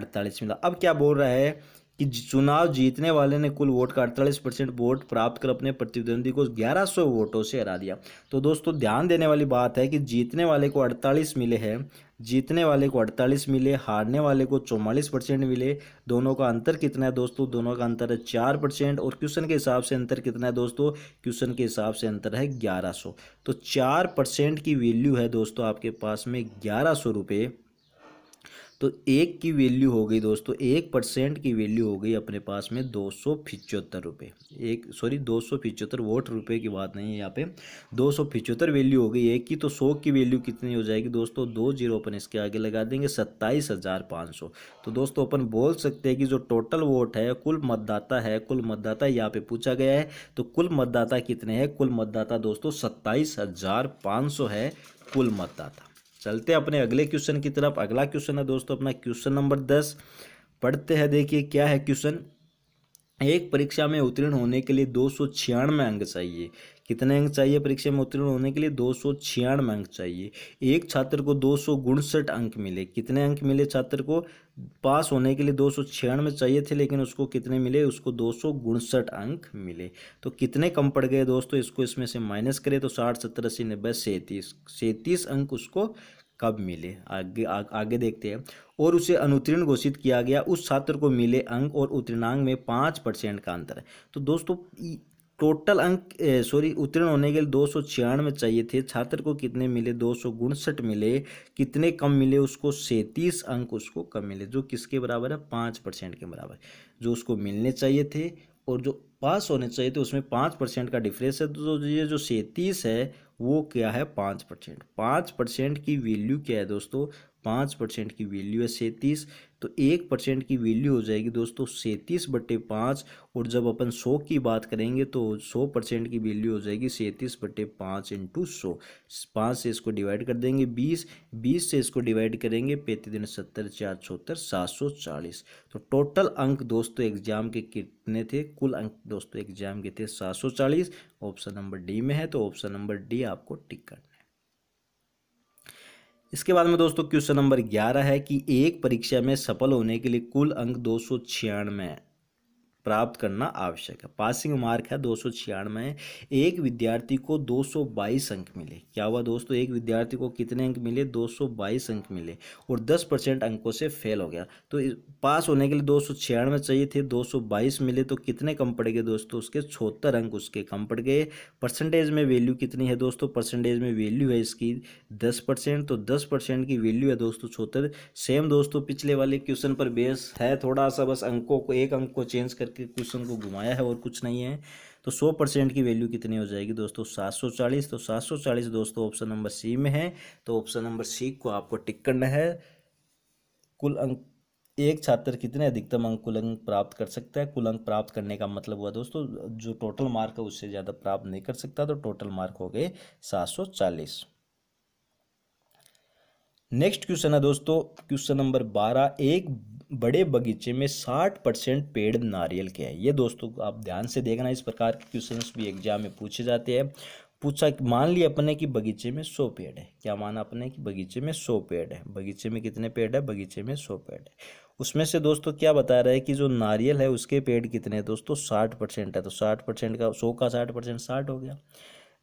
अड़तालीस मिला अब क्या बोल रहा है कि चुनाव जीतने वाले ने कुल वोट का अड़तालीस परसेंट वोट प्राप्त कर अपने प्रतिद्वंदी को 1100 वोटों से हरा दिया तो दोस्तों ध्यान देने वाली बात है कि जीतने वाले को 48 मिले हैं जीतने वाले को 48 मिले हारने वाले को चौवालीस परसेंट मिले दोनों का अंतर कितना है दोस्तों दोनों का अंतर है चार परसेंट और क्वेश्चन के हिसाब से अंतर कितना है दोस्तों क्वेश्चन के हिसाब से अंतर है ग्यारह सौ तो चार परसेंट की वैल्यू है दोस्तों आपके पास में ग्यारह सौ रुपये तो एक की वैल्यू हो गई दोस्तों एक परसेंट की वैल्यू हो गई अपने पास में दो सौ पिचहत्तर रुपये एक सॉरी दो सौ पिचहत्तर वोट रुपये की बात नहीं है यहाँ पे दो सौ पिचहत्तर वैल्यू हो गई एक की तो सौ की वैल्यू कितनी हो जाएगी दोस्तों दो जीरो अपन इसके आगे लगा देंगे सत्ताईस हज़ार पाँच सौ तो दोस्तों अपन बोल सकते हैं कि जो टोटल वोट है कुल मतदाता है कुल मतदाता यहाँ पर पूछा गया है तो कुल मतदाता कितने हैं कुल मतदाता दोस्तों सत्ताईस हज़ार पाँच सौ है कुल मतदाता चलते हैं अपने अगले क्वेश्चन की तरफ अगला क्वेश्चन है दोस्तों अपना क्वेश्चन नंबर दस पढ़ते हैं देखिए क्या है क्वेश्चन एक परीक्षा में उत्तीर्ण होने के लिए दो सौ छियानवे अंक चाहिए कितने अंक चाहिए परीक्षा में उत्तीर्ण होने के लिए दो सौ छियानवे अंक चाहिए एक छात्र को दो सौ गुणसठ अंक मिले कितने अंक मिले छात्र को पास होने के लिए दो सौ छियानवे चाहिए थे लेकिन उसको कितने मिले उसको दो सौ गुणसठ अंक मिले तो कितने कम पड़ गए दोस्तों इसको इसमें से माइनस करें तो साठ सत्तर अस्सी नब्बे सैंतीस सैंतीस अंक उसको कब मिले आगे आ, आगे देखते हैं और उसे अनुत्तीर्ण घोषित किया गया उस छात्र को मिले अंक और उत्तीर्णांक में पाँच परसेंट का अंतर है तो दोस्तों टोटल अंक सॉरी उत्तीर्ण होने के लिए दो सौ छियानवे चाहिए थे छात्र को कितने मिले दो सौ गुणसठ मिले कितने कम मिले उसको सैंतीस अंक उसको कम मिले जो किसके बराबर है पाँच परसेंट के बराबर जो उसको मिलने चाहिए थे और जो पास होने चाहिए थे उसमें पाँच परसेंट का डिफरेंस है तो ये जो सैंतीस है वो क्या है पाँच परसेंट पाँच परसेंट की वैल्यू क्या है दोस्तों पाँच परसेंट की वैल्यू है सैंतीस तो एक परसेंट की वैल्यू हो जाएगी दोस्तों सैंतीस बटे पाँच और जब अपन सौ की बात करेंगे तो सौ परसेंट की वैल्यू हो जाएगी सैंतीस बटे पाँच इंटू सौ पाँच से इसको डिवाइड कर देंगे बीस बीस से इसको डिवाइड करेंगे पैंतीस दिन सत्तर चार चौहत्तर सात सौ चालीस तो टोटल अंक दोस्तों एग्जाम के कितने थे कुल अंक दोस्तों एग्जाम के थे सात सौ चालीस ऑप्शन नंबर डी में है तो ऑप्शन नंबर डी आपको टिक करना इसके बाद में दोस्तों क्वेश्चन नंबर ग्यारह है कि एक परीक्षा में सफल होने के लिए कुल अंक दो सौ छियानवे प्राप्त करना आवश्यक है पासिंग मार्क है दो सौ छियानवे एक विद्यार्थी को दो सौ बाईस अंक मिले क्या हुआ दोस्तों एक विद्यार्थी को कितने अंक मिले दो सौ बाईस अंक मिले और दस परसेंट अंकों से फेल हो गया तो पास होने के लिए दो सौ छियानवे चाहिए थे दो सौ बाईस मिले तो कितने कम पड़ गए दोस्तों उसके छोहत्तर अंक उसके कम पड़ गए परसेंटेज में वैल्यू कितनी है दोस्तों परसेंटेज में वैल्यू है इसकी दस परसेंट तो दस परसेंट की वैल्यू है दोस्तों छोहत्तर सेम दोस्तों पिछले वाले क्वेश्चन पर बेस है थोड़ा सा बस अंकों को एक अंक को चेंज करके करके क्वेश्चन को घुमाया है और कुछ नहीं है तो सौ परसेंट की वैल्यू कितनी हो जाएगी दोस्तों सात सौ चालीस तो सात सौ चालीस दोस्तों ऑप्शन नंबर सी में है तो ऑप्शन नंबर सी को आपको टिक करना है कुल अंक एक छात्र कितने अधिकतम अंक कुल अंक प्राप्त कर सकता है कुल अंक प्राप्त करने का मतलब हुआ दोस्तों जो टोटल मार्क है उससे ज़्यादा प्राप्त नहीं कर सकता तो टोटल मार्क हो गए सात सौ चालीस नेक्स्ट क्वेश्चन है दोस्तों क्वेश्चन नंबर बारह एक बड़े बगीचे में साठ परसेंट पेड़ नारियल के हैं ये दोस्तों आप ध्यान से देखना इस प्रकार के क्वेश्चंस भी एग्जाम में पूछे जाते हैं पूछा मान लिया अपने कि बगीचे में सौ पेड़ है क्या माना अपने कि बगीचे में सौ पेड़ है बगीचे में कितने पेड़ है बगीचे में सौ पेड़ है उसमें से दोस्तों क्या बता रहा है कि जो नारियल है उसके पेड़ कितने हैं दोस्तों साठ परसेंट है तो साठ परसेंट का सौ का साठ परसेंट साठ हो गया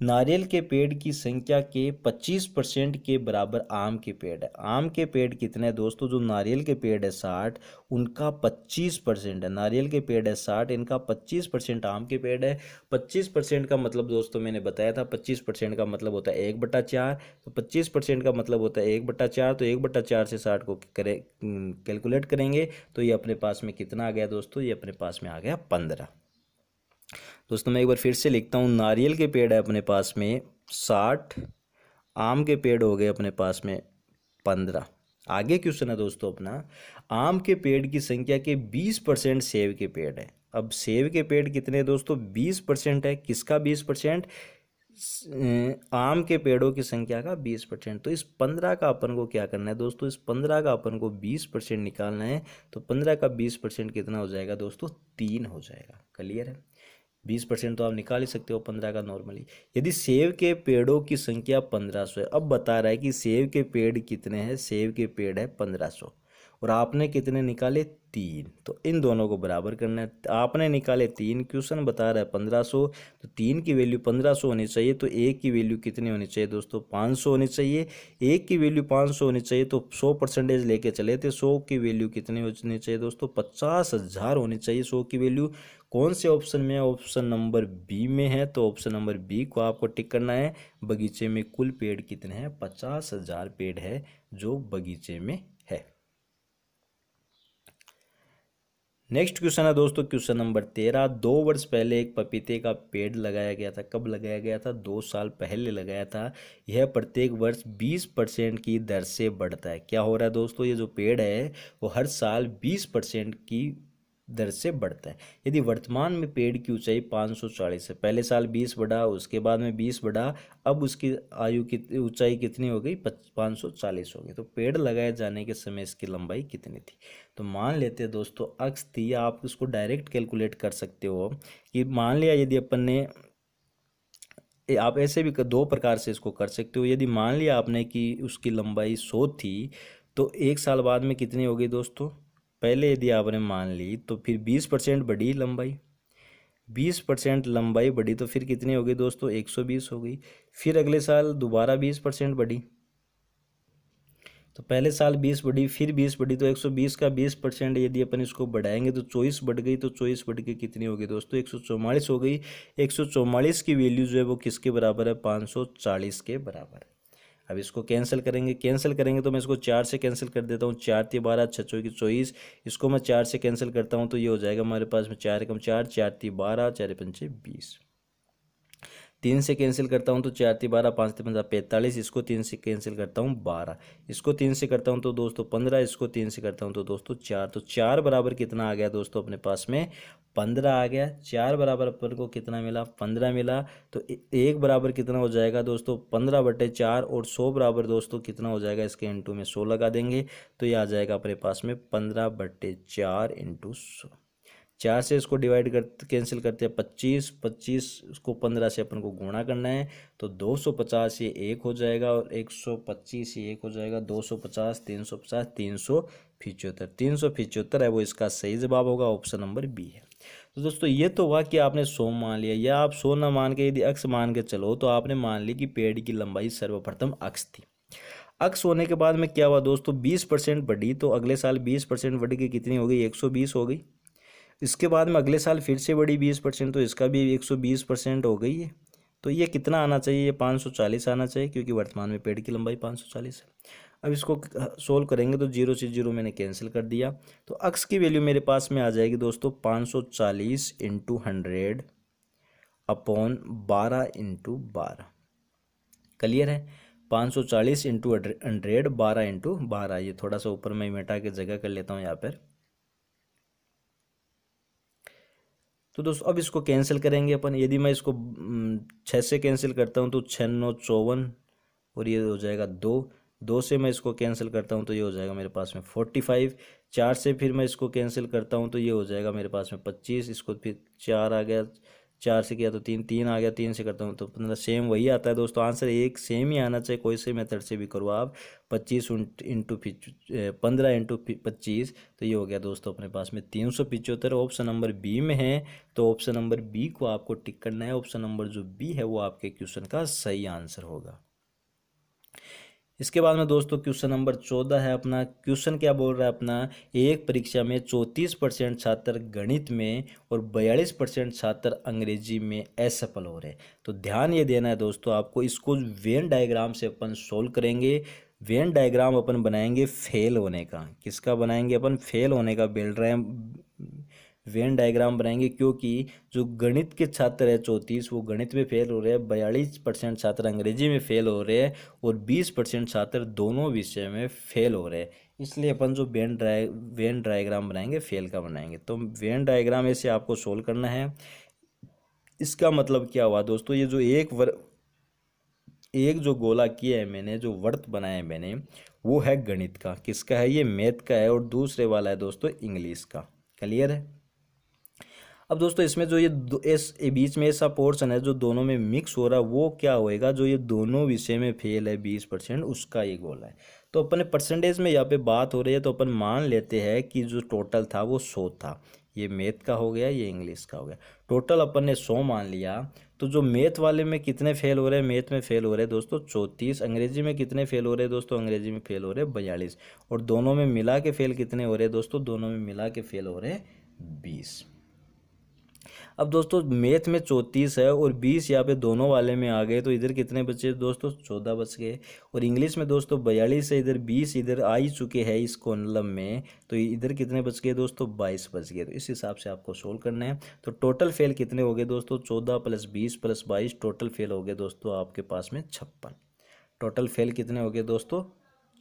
नारियल के पेड़ की संख्या के 25 परसेंट के बराबर आम के पेड़ है आम के पेड़ कितने दोस्तों जो नारियल के पेड़ है साठ उनका 25 परसेंट है नारियल के पेड़ है साठ इनका 25 परसेंट आम के पेड़ है 25 परसेंट का मतलब दोस्तों मैंने बताया था 25 परसेंट का मतलब होता है एक बट्टा चार तो पच्चीस परसेंट का मतलब होता है एक बट्टा चार तो एक बट्टा चार से साठ को करे कैलकुलेट करेंगे तो ये अपने पास में कितना आ गया दोस्तों ये अपने पास में आ गया पंद्रह दोस्तों मैं एक बार फिर से लिखता हूँ नारियल के पेड़ है अपने पास में साठ आम के पेड़ हो गए अपने पास में पंद्रह आगे क्वेश्चन है दोस्तों अपना आम के पेड़ की संख्या के बीस परसेंट सेब के पेड़ है अब सेब के पेड़ कितने दोस्तों बीस परसेंट है किसका बीस परसेंट आम के पेड़ों की संख्या का बीस परसेंट तो इस पंद्रह का अपन को क्या करना है दोस्तों इस पंद्रह का अपन को बीस परसेंट निकालना है तो पंद्रह का बीस परसेंट कितना हो जाएगा दोस्तों तीन हो जाएगा क्लियर है बीस परसेंट तो आप निकाल ही सकते हो पंद्रह का नॉर्मली यदि सेब के पेड़ों की संख्या पंद्रह सौ है अब बता रहा है कि सेब के पेड़ कितने हैं सेब के पेड़ है पंद्रह सौ और आपने कितने निकाले तीन तो इन दोनों को बराबर करना है आपने निकाले तीन क्वेश्चन बता रहा है पंद्रह सौ तो तीन की वैल्यू पंद्रह सौ होनी चाहिए तो एक की वैल्यू कितनी होनी चाहिए दोस्तों पाँच सौ होनी चाहिए एक की वैल्यू पाँच सौ होनी चाहिए तो सौ परसेंटेज लेके चले थे सौ की वैल्यू कितनी होनी चाहिए दोस्तों पचास हज़ार होनी चाहिए सौ की वैल्यू कौन से ऑप्शन में ऑप्शन नंबर बी में है तो ऑप्शन नंबर बी को आपको टिक करना है बगीचे में कुल पेड़ कितने हैं पचास हज़ार पेड़ है जो बगीचे में नेक्स्ट क्वेश्चन है दोस्तों क्वेश्चन नंबर तेरह दो वर्ष पहले एक पपीते का पेड़ लगाया गया था कब लगाया गया था दो साल पहले लगाया था यह प्रत्येक वर्ष बीस परसेंट की दर से बढ़ता है क्या हो रहा है दोस्तों ये जो पेड़ है वो हर साल बीस परसेंट की दर से बढ़ता है यदि वर्तमान में पेड़ की ऊंचाई 540 है पहले साल 20 बढ़ा उसके बाद में 20 बढ़ा अब उसकी आयु की ऊंचाई कितनी हो गई 540 हो गई तो पेड़ लगाए जाने के समय इसकी लंबाई कितनी थी तो मान लेते हैं दोस्तों अक्स थी आप उसको डायरेक्ट कैलकुलेट कर सकते हो कि मान लिया यदि अपन ने आप ऐसे भी दो प्रकार से इसको कर सकते हो यदि मान लिया आपने कि उसकी लंबाई सौ थी तो एक साल बाद में कितनी हो गई दोस्तों पहले यदि आपने मान ली तो फिर बीस परसेंट बढ़ी लंबाई बीस परसेंट लंबाई बढ़ी तो फिर कितनी हो गई दोस्तों एक सौ बीस हो गई फिर अगले साल दोबारा बीस परसेंट बढ़ी तो पहले साल बीस बढ़ी फिर बीस बढ़ी तो एक सौ बीस का बीस परसेंट यदि अपन इसको बढ़ाएंगे तो चौबीस बढ़ गई तो चौबीस बढ़ के कितनी हो गई दोस्तों एक सौ चौवालीस हो गई एक सौ चौवालीस की वैल्यू जो है वो किसके बराबर है पाँच सौ चालीस के बराबर है अब इसको कैंसिल करेंगे कैंसिल करेंगे तो मैं इसको चार से कैंसिल कर देता हूँ चार ती बारह छः चौकी चौबीस इसको मैं चार से कैंसिल करता हूँ तो ये हो जाएगा हमारे पास में चार कम चार चार ती बारह चार पंचे बीस तीन से कैंसिल करता हूँ तो चार ती बारह पाँच ती पंद्रह पैंतालीस इसको तीन से कैंसिल करता हूँ बारह इसको तीन से करता हूँ तो दोस्तों पंद्रह इसको तीन से करता हूँ तो दोस्तों चार तो चार बराबर कितना आ गया दोस्तों अपने पास में पंद्रह आ गया चार बराबर अपन को कितना मिला पंद्रह मिला तो एक बराबर कितना हो जाएगा दोस्तों पंद्रह बटे चार और सौ बराबर दोस्तों कितना हो जाएगा इसके इंटू में सौ लगा देंगे तो ये आ जाएगा अपने पास में पंद्रह बटे चार इंटू सौ चार से इसको डिवाइड कर कैंसिल करते हैं पच्चीस पच्चीस उसको पंद्रह से अपन को गुणा करना है तो दो सौ पचास ये एक हो जाएगा और एक सौ पच्चीस ये एक हो जाएगा दो सौ पचास तीन सौ पचास तीन सौ पिचहत्तर तीन सौ पिचहत्तर है वो इसका सही जवाब होगा ऑप्शन नंबर बी है तो दोस्तों ये तो हुआ कि आपने सो मान लिया या आप सो ना मान के यदि अक्स मान के चलो तो आपने मान ली कि पेड़ की लंबाई सर्वप्रथम अक्स थी अक्स होने के बाद में क्या हुआ दोस्तों बीस परसेंट बढ़ी तो अगले साल बीस परसेंट बढ़ी गई कितनी हो गई एक सौ बीस हो गई इसके बाद में अगले साल फिर से बढ़ी बीस परसेंट तो इसका भी एक सौ बीस परसेंट हो गई है तो ये कितना आना चाहिए ये पाँच सौ चालीस आना चाहिए क्योंकि वर्तमान में पेड़ की लंबाई पाँच सौ चालीस है अब इसको सोल्व करेंगे तो जीरो से जीरो मैंने कैंसिल कर दिया तो अक्स की वैल्यू मेरे पास में आ जाएगी दोस्तों पाँच सौ चालीस इंटू हंड्रेड अपॉन बारह इंटू बारह क्लियर है पाँच सौ चालीस इंटू हंड्रेड बारह इंटू बारह ये थोड़ा सा ऊपर मैं मिटा के जगह कर लेता हूँ यहाँ पर तो दोस्तों अब इसको कैंसिल करेंगे अपन यदि मैं इसको हम्म, छः से कैंसिल करता हूँ तो छः नौ चौवन और ये हो जाएगा दो दो से मैं इसको कैंसिल करता हूँ तो ये हो जाएगा मेरे पास में फोर्टी फाइव चार से फिर मैं इसको कैंसिल करता हूँ तो ये हो जाएगा मेरे पास में पच्चीस इसको फिर चार आ गया चार से किया तो तीन तीन आ गया तीन से करता हूँ तो पंद्रह मतलब सेम वही आता है दोस्तों आंसर एक सेम ही आना चाहिए कोई से मेथड से भी करो आप पच्चीस इंटू पिच पंद्रह इंटू पच्चीस तो ये हो गया दोस्तों अपने पास में तीन सौ पिचहत्तर ऑप्शन नंबर बी में है तो ऑप्शन नंबर बी को आपको टिक करना है ऑप्शन नंबर जो बी है वो आपके क्वेश्चन का सही आंसर होगा इसके बाद में दोस्तों क्वेश्चन नंबर चौदह है अपना क्वेश्चन क्या बोल रहा है अपना एक परीक्षा में चौंतीस परसेंट छात्र गणित में और बयालीस परसेंट छात्र अंग्रेजी में असफल हो रहे हैं तो ध्यान ये देना है दोस्तों आपको इसको वेन डायग्राम से अपन सोल्व करेंगे वेन डायग्राम अपन बनाएंगे फेल होने का किसका बनाएंगे अपन फेल होने का बेल रहे हैं वेन डायग्राम बनाएंगे क्योंकि जो गणित के छात्र है चौंतीस वो गणित में फेल हो रहे हैं बयालीस परसेंट छात्र अंग्रेजी में फेल हो रहे हैं और बीस परसेंट छात्र दोनों विषय में फेल हो रहे हैं इसलिए अपन जो वेन ड्राइ वेन डायग्राम बनाएंगे फेल का बनाएंगे तो वेन डायग्राम ऐसे आपको सोल्व करना है इसका मतलब क्या हुआ दोस्तों ये जो एक वर एक जो गोला किया है मैंने जो वर्त बनाया है मैंने वो है गणित का किसका है ये मैथ का है और दूसरे वाला है दोस्तों इंग्लिश का क्लियर है अब दोस्तों इसमें जो ये इस बीच में ऐसा पोर्सन है जो दोनों में मिक्स हो रहा है वो क्या होएगा जो ये दोनों विषय में फेल है बीस परसेंट उसका ये गोल है तो अपन परसेंटेज में यहाँ पे बात हो रही है तो अपन मान लेते हैं कि जो टोटल था वो सौ था ये मैथ का हो गया ये इंग्लिश का हो गया टोटल अपन ने सौ मान लिया तो जो मैथ वाले में कितने फेल हो रहे हैं मैथ में फेल हो रहे हैं दोस्तों चौंतीस अंग्रेजी में कितने फेल हो रहे हैं दोस्तों अंग्रेजी में फेल हो रहे हैं बयालीस और दोनों में मिला के फेल कितने हो रहे हैं दोस्तों दोनों में मिला के फेल हो रहे हैं बीस अब दोस्तों मैथ में चौंतीस है और बीस यहाँ पे दोनों वाले में आ गए तो इधर कितने बचे दोस्तों चौदह बच गए और इंग्लिश में दोस्तों बयालीस है इधर बीस इधर आ ही चुके हैं इस कॉलम में तो इधर कितने बच गए दोस्तों बाईस बच गए तो इस हिसाब से आपको सोल्व करना है तो टोटल फेल कितने हो गए दोस्तों चौदह प्लस बीस प्लस बाईस टोटल फेल हो गए दोस्तों आपके पास में छप्पन टोटल फेल कितने हो गए दोस्तों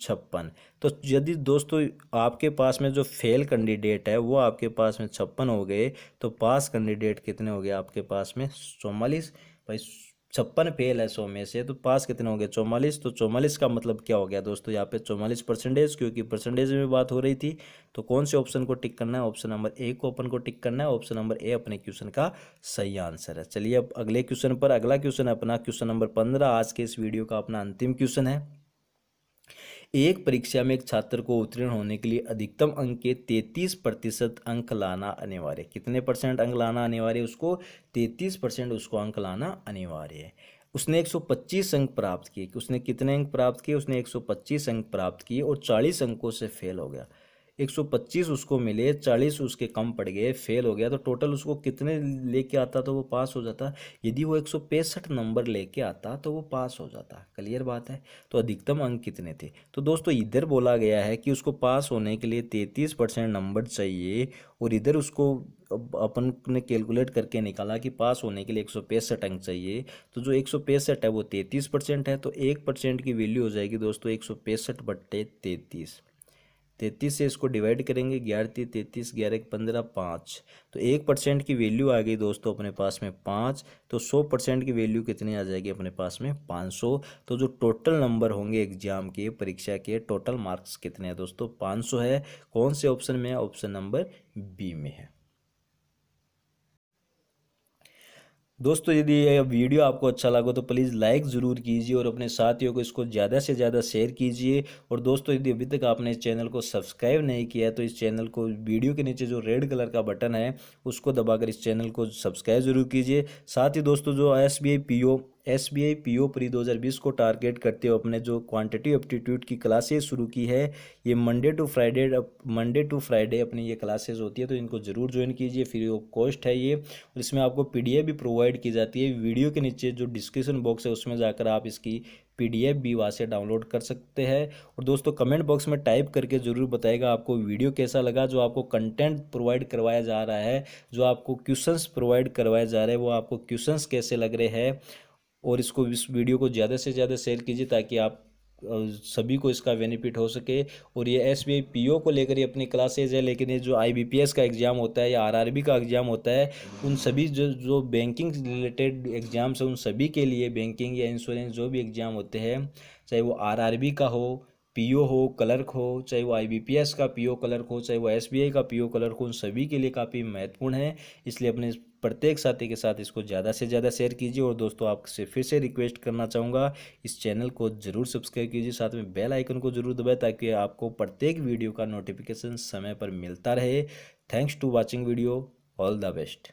छप्पन तो यदि दोस्तों आपके पास में जो फेल कैंडिडेट है वो आपके पास में छप्पन हो गए तो पास कैंडिडेट कितने हो गए आपके पास में चौवालीस भाई छप्पन फेल है सौ में से तो पास कितने हो गए चौवालीस तो चौवालीस का मतलब क्या हो गया दोस्तों यहाँ पे चौवालीस परसेंटेज क्योंकि परसेंटेज में बात हो रही थी तो कौन से ऑप्शन को टिक करना है ऑप्शन नंबर ए को अपन को टिक करना है ऑप्शन नंबर ए अपने क्वेश्चन का सही आंसर है चलिए अब अगले क्वेश्चन पर अगला क्वेश्चन है अपना क्वेश्चन नंबर पंद्रह आज के इस वीडियो का अपना अंतिम क्वेश्चन है एक परीक्षा में एक छात्र को उत्तीर्ण होने के लिए अधिकतम अंक के तैंतीस प्रतिशत अंक लाना अनिवार्य कितने परसेंट अंक लाना अनिवार्य उसको तैंतीस परसेंट उसको अंक लाना अनिवार्य है उसने 125 अंक प्राप्त किए कि उसने कितने अंक प्राप्त किए उसने 125 अंक प्राप्त किए और 40 अंकों से फेल हो गया 125 उसको मिले 40 उसके कम पड़ गए फेल हो गया तो टोटल उसको कितने लेके आता तो वो पास हो जाता यदि वो एक नंबर लेके आता तो वो पास हो जाता क्लियर बात है तो अधिकतम अंक कितने थे तो दोस्तों इधर बोला गया है कि उसको पास होने के लिए तैंतीस परसेंट नंबर चाहिए और इधर उसको अपन ने कैलकुलेट करके निकाला कि पास होने के लिए एक सौ पैंसठ अंक चाहिए तो जो एक सौ पैंसठ है वो तैंतीस परसेंट है तो एक परसेंट की वैल्यू हो जाएगी दोस्तों एक सौ पैंसठ बट्टे तैंतीस तैतीस से इसको डिवाइड करेंगे ग्यारह तीस तैतीस ग्यारह एक पंद्रह पाँच तो एक परसेंट की वैल्यू आ गई दोस्तों अपने पास में पाँच तो सौ परसेंट की वैल्यू कितनी आ जाएगी अपने पास में पाँच सौ तो जो टोटल नंबर होंगे एग्जाम के परीक्षा के टोटल मार्क्स कितने हैं दोस्तों पाँच सौ है कौन से ऑप्शन में है ऑप्शन नंबर बी में है दोस्तों यदि यह वीडियो आपको अच्छा लगा तो प्लीज़ लाइक ज़रूर कीजिए और अपने साथियों को इसको ज़्यादा से ज़्यादा शेयर कीजिए और दोस्तों यदि अभी तक आपने इस चैनल को सब्सक्राइब नहीं किया है तो इस चैनल को वीडियो के नीचे जो रेड कलर का बटन है उसको दबाकर इस चैनल को सब्सक्राइब ज़रूर कीजिए साथ ही दोस्तों जो S B S B I P O pre दो हज़ार बीस को टारगेट करते हुए अपने जो क्वांटिटी एप्टीट्यूड की क्लासेज शुरू की है ये Monday to Friday Monday to Friday अपनी ये क्लासेज होती है तो इनको ज़रूर ज्वाइन कीजिए फ्री ऑफ कॉस्ट है ये और इसमें आपको पी डी एफ भी प्रोवाइड की जाती है वीडियो के नीचे जो डिस्क्रिप्शन बॉक्स है उसमें जाकर आप इसकी पी डी एफ भी वहाँ से डाउनलोड कर सकते हैं और दोस्तों कमेंट बॉक्स में टाइप करके ज़रूर बताएगा आपको वीडियो कैसा लगा जो आपको कंटेंट प्रोवाइड करवाया जा रहा है जो आपको क्वेश्चंस प्रोवाइड करवाए जा रहे हैं वो आपको क्वेश्चंस कैसे लग रहे हैं और इसको इस वीडियो को ज़्यादा से ज़्यादा शेयर कीजिए ताकि आप सभी को इसका बेनिफिट हो सके और ये एस बी को लेकर ही अपनी क्लासेज है लेकिन ये जो आईबीपीएस का एग्ज़ाम होता है या आर का एग्ज़ाम होता है उन सभी जो जो बैंकिंग रिलेटेड एग्ज़ाम्स हैं उन सभी के लिए बैंकिंग या इंश्योरेंस जो भी एग्ज़ाम होते हैं चाहे वो आर का हो पीओ हो क्लर्क हो चाहे वो आईबीपीएस का पीओ क्लर्क हो चाहे वो एसबीआई का पीओ क्लर्क हो उन सभी के लिए काफ़ी महत्वपूर्ण है इसलिए अपने प्रत्येक साथी के साथ इसको ज़्यादा से ज़्यादा शेयर कीजिए और दोस्तों आपसे फिर से रिक्वेस्ट करना चाहूँगा इस चैनल को ज़रूर सब्सक्राइब कीजिए साथ में बेल आइकन को ज़रूर दबाए ताकि आपको प्रत्येक वीडियो का नोटिफिकेशन समय पर मिलता रहे thanks to watching video all the best